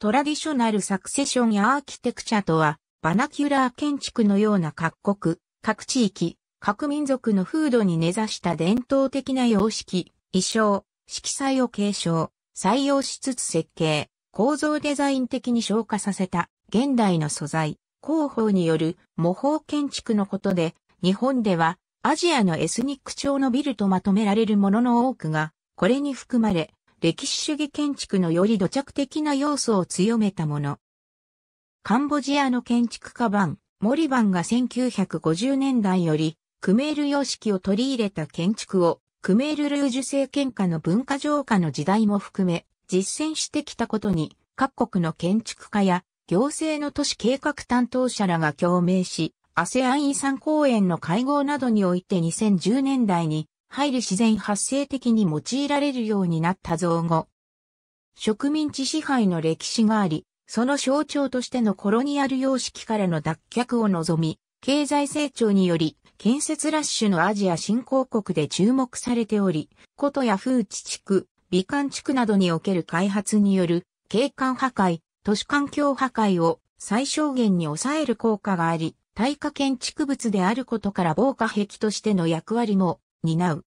トラディショナルサクセションアーキテクチャとは、バナキュラー建築のような各国、各地域、各民族の風土に根ざした伝統的な様式、衣装、色彩を継承、採用しつつ設計、構造デザイン的に昇華させた現代の素材、広報による模倣建築のことで、日本ではアジアのエスニック調のビルとまとめられるものの多くが、これに含まれ、歴史主義建築のより土着的な要素を強めたもの。カンボジアの建築家バン、モリバンが1950年代より、クメール様式を取り入れた建築を、クメールルージュ政権下の文化浄化の時代も含め、実践してきたことに、各国の建築家や、行政の都市計画担当者らが共鳴し、アセアン遺産公園の会合などにおいて2010年代に入る自然発生的に用いられるようになった造語。植民地支配の歴史があり、その象徴としてのコロニアル様式からの脱却を望み、経済成長により、建設ラッシュのアジア新興国で注目されており、古都や風地地区、美観地区などにおける開発による景観破壊、都市環境破壊を最小限に抑える効果があり、耐火建築物であることから防火壁としての役割も担う。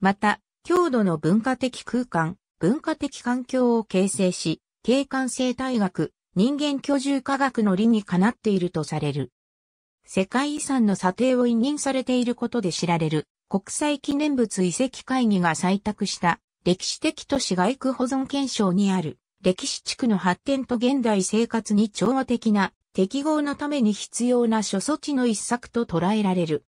また、強度の文化的空間、文化的環境を形成し、景観生態学、人間居住科学の理にかなっているとされる。世界遺産の査定を委任されていることで知られる国際記念物遺跡会議が採択した歴史的都市外区保存憲章にある歴史地区の発展と現代生活に調和的な適合なために必要な諸措置の一策と捉えられる。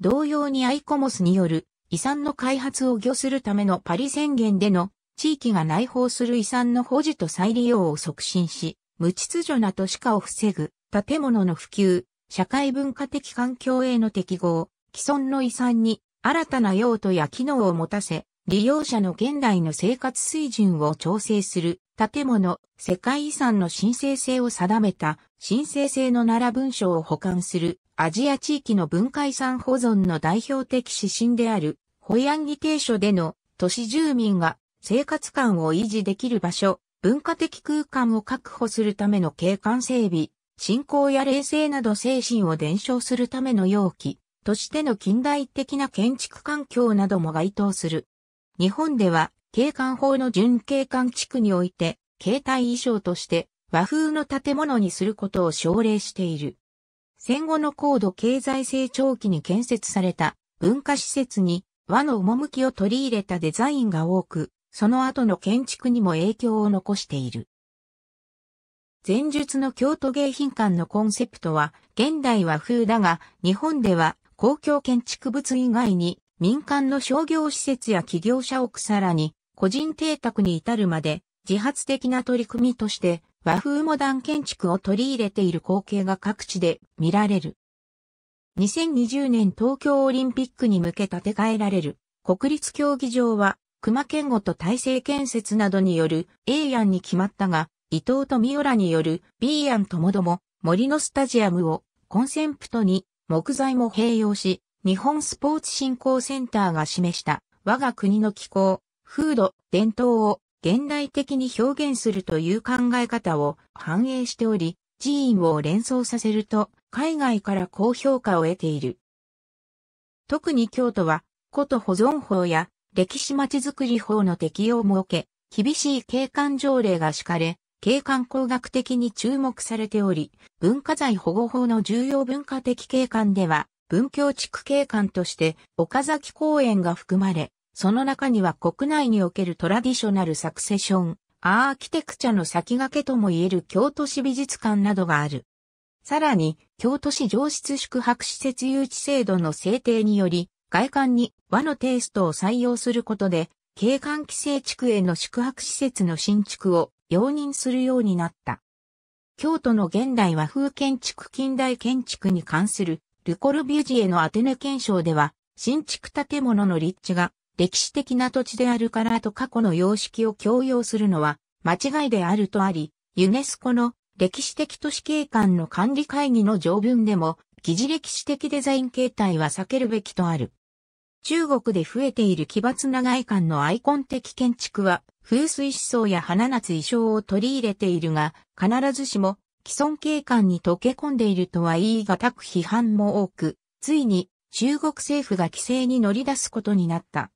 同様にアイコモスによる遺産の開発を漁するためのパリ宣言での地域が内包する遺産の保持と再利用を促進し、無秩序な都市化を防ぐ、建物の普及、社会文化的環境への適合、既存の遺産に新たな用途や機能を持たせ、利用者の現代の生活水準を調整する建物、世界遺産の申請性を定めた申請性の奈良文書を保管するアジア地域の文化遺産保存の代表的指針である、ホイアンギ定書での都市住民が生活感を維持できる場所、文化的空間を確保するための景観整備、信仰や霊性など精神を伝承するための容器としての近代的な建築環境なども該当する。日本では、景観法の準景観地区において、形態衣装として和風の建物にすることを奨励している。戦後の高度経済成長期に建設された文化施設に和の趣を取り入れたデザインが多く、その後の建築にも影響を残している。前述の京都迎賓館のコンセプトは、現代和風だが、日本では公共建築物以外に民間の商業施設や企業者屋さらに個人邸宅に至るまで自発的な取り組みとして和風モダン建築を取り入れている光景が各地で見られる。2020年東京オリンピックに向け建て替えられる国立競技場は熊健吾と体制建設などによる A 案に決まったが、伊藤と三浦による B 案ともども森のスタジアムをコンセンプトに木材も併用し、日本スポーツ振興センターが示した我が国の気候、風土、伝統を現代的に表現するという考え方を反映しており、寺院を連想させると海外から高評価を得ている。特に京都は古都保存法や歴史まちづくり法の適用も受け、厳しい景観条例が敷かれ、景観工学的に注目されており、文化財保護法の重要文化的景観では、文教地区景観として岡崎公園が含まれ、その中には国内におけるトラディショナルサクセション、アーキテクチャの先駆けとも言える京都市美術館などがある。さらに、京都市上質宿泊施設誘致制度の制定により、外観に和のテイストを採用することで、景観規制地区への宿泊施設の新築を容認するようになった。京都の現代和風建築近代建築に関するルコルビュジエのアテネ検証では、新築建物の立地が歴史的な土地であるからと過去の様式を強要するのは間違いであるとあり、ユネスコの歴史的都市景観の管理会議の条文でも、疑似歴史的デザイン形態は避けるべきとある。中国で増えている奇抜な外観のアイコン的建築は、風水思想や花夏衣装を取り入れているが、必ずしも既存景観に溶け込んでいるとは言い難く批判も多く、ついに中国政府が規制に乗り出すことになった。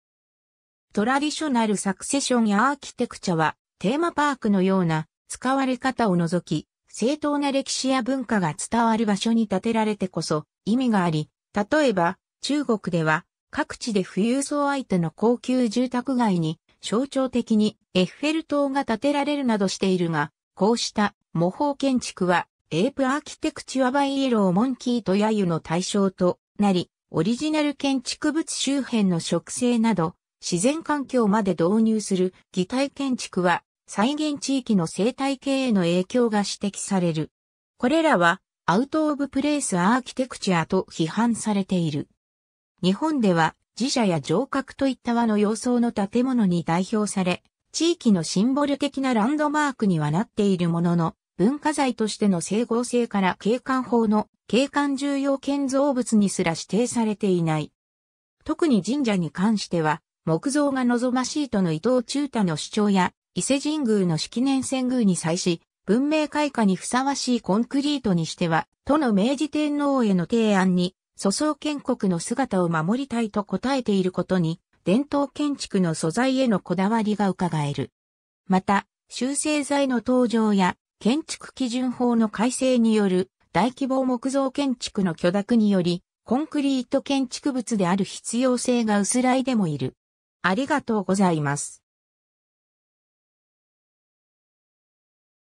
トラディショナルサクセションやアーキテクチャは、テーマパークのような使われ方を除き、正当な歴史や文化が伝わる場所に建てられてこそ意味があり、例えば中国では各地で富裕層相手の高級住宅街に象徴的にエッフェル塔が建てられるなどしているが、こうした模倣建築はエープアーキテクチュアバイイエローモンキーと揶揄の対象となり、オリジナル建築物周辺の植生など、自然環境まで導入する擬態建築は再現地域の生態系への影響が指摘される。これらはアウトオブプレイスアーキテクチャと批判されている。日本では自社や城郭といった和の様相の建物に代表され、地域のシンボル的なランドマークにはなっているものの、文化財としての整合性から景観法の景観重要建造物にすら指定されていない。特に神社に関しては、木造が望ましいとの伊藤忠太の主張や、伊勢神宮の式年遷宮に際し、文明開化にふさわしいコンクリートにしては、都の明治天皇への提案に、粗相建国の姿を守りたいと答えていることに、伝統建築の素材へのこだわりが伺える。また、修正材の登場や、建築基準法の改正による大規模木造建築の許諾により、コンクリート建築物である必要性が薄らいでもいる。ありがとうございます。